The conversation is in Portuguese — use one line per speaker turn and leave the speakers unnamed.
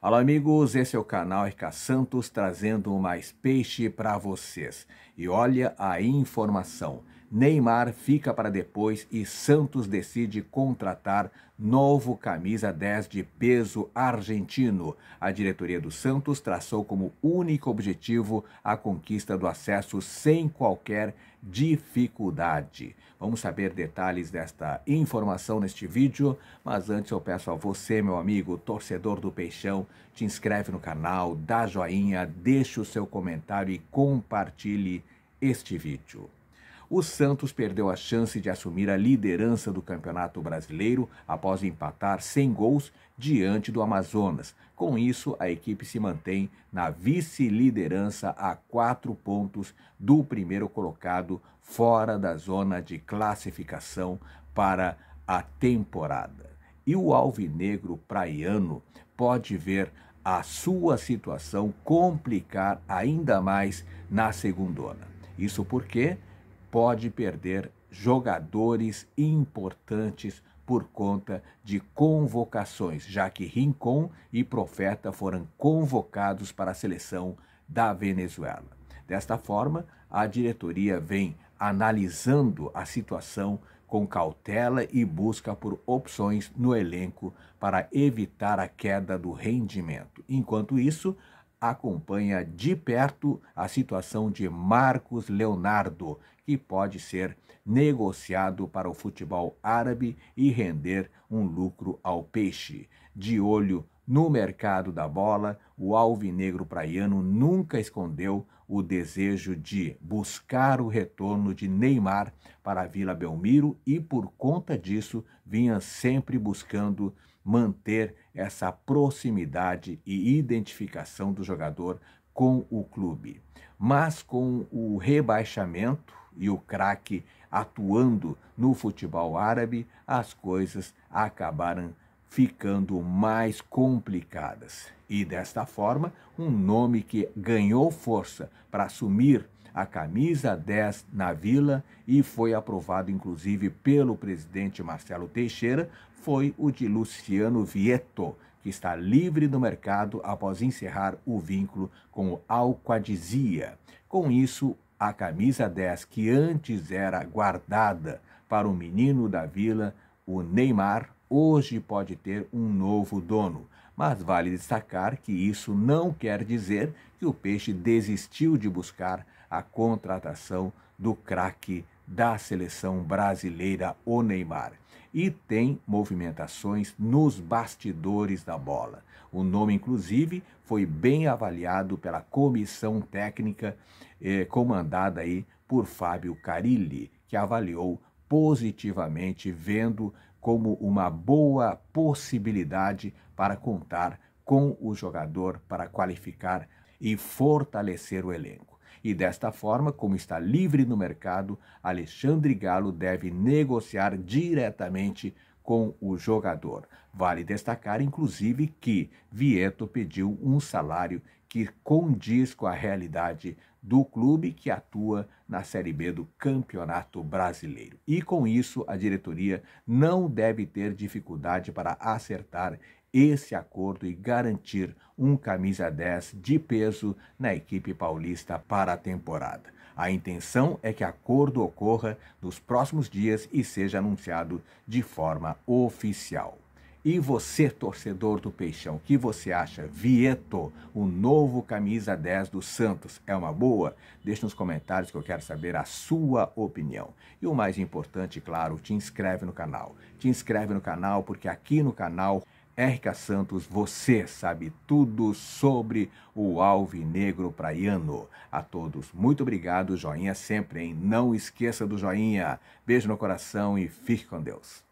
Olá, amigos, esse é o canal RK Santos trazendo mais peixe para vocês. E olha a informação: Neymar fica para depois e Santos decide contratar novo camisa 10 de peso argentino. A diretoria do Santos traçou como único objetivo a conquista do acesso sem qualquer dificuldade. Vamos saber detalhes desta informação neste vídeo, mas antes eu peço a você, meu amigo, torcedor do Peixão, te inscreve no canal, dá joinha, deixa o seu comentário e compartilhe este vídeo o Santos perdeu a chance de assumir a liderança do Campeonato Brasileiro após empatar sem gols diante do Amazonas. Com isso, a equipe se mantém na vice-liderança a quatro pontos do primeiro colocado, fora da zona de classificação para a temporada. E o alvinegro praiano pode ver a sua situação complicar ainda mais na segundona. Isso porque pode perder jogadores importantes por conta de convocações, já que Rincon e Profeta foram convocados para a seleção da Venezuela. Desta forma, a diretoria vem analisando a situação com cautela e busca por opções no elenco para evitar a queda do rendimento. Enquanto isso, acompanha de perto a situação de Marcos Leonardo, que pode ser negociado para o futebol árabe e render um lucro ao peixe. De olho no mercado da bola, o alvinegro praiano nunca escondeu o desejo de buscar o retorno de Neymar para a Vila Belmiro e, por conta disso, vinha sempre buscando manter essa proximidade e identificação do jogador com o clube. Mas com o rebaixamento e o craque atuando no futebol árabe, as coisas acabaram ficando mais complicadas. E desta forma, um nome que ganhou força para assumir a camisa 10 na Vila e foi aprovado inclusive pelo presidente Marcelo Teixeira, foi o de Luciano Vieto, que está livre do mercado após encerrar o vínculo com o Alquadizia. Com isso, a camisa 10 que antes era guardada para o menino da Vila, o Neymar, hoje pode ter um novo dono mas vale destacar que isso não quer dizer que o peixe desistiu de buscar a contratação do craque da seleção brasileira, o Neymar. E tem movimentações nos bastidores da bola. O nome, inclusive, foi bem avaliado pela comissão técnica eh, comandada aí por Fábio Carilli, que avaliou positivamente, vendo como uma boa possibilidade para contar com o jogador para qualificar e fortalecer o elenco. E desta forma, como está livre no mercado, Alexandre Galo deve negociar diretamente com o jogador. Vale destacar, inclusive, que Vieto pediu um salário que condiz com a realidade do clube que atua na Série B do Campeonato Brasileiro. E com isso, a diretoria não deve ter dificuldade para acertar esse acordo e garantir um camisa 10 de peso na equipe paulista para a temporada. A intenção é que acordo ocorra nos próximos dias e seja anunciado de forma oficial. E você, torcedor do Peixão, o que você acha? Vieto, o novo camisa 10 do Santos, é uma boa? Deixe nos comentários que eu quero saber a sua opinião. E o mais importante, claro, te inscreve no canal. Te inscreve no canal porque aqui no canal RK Santos, você sabe tudo sobre o Alvinegro Praiano. A todos, muito obrigado, joinha sempre, hein? Não esqueça do joinha. Beijo no coração e fique com Deus.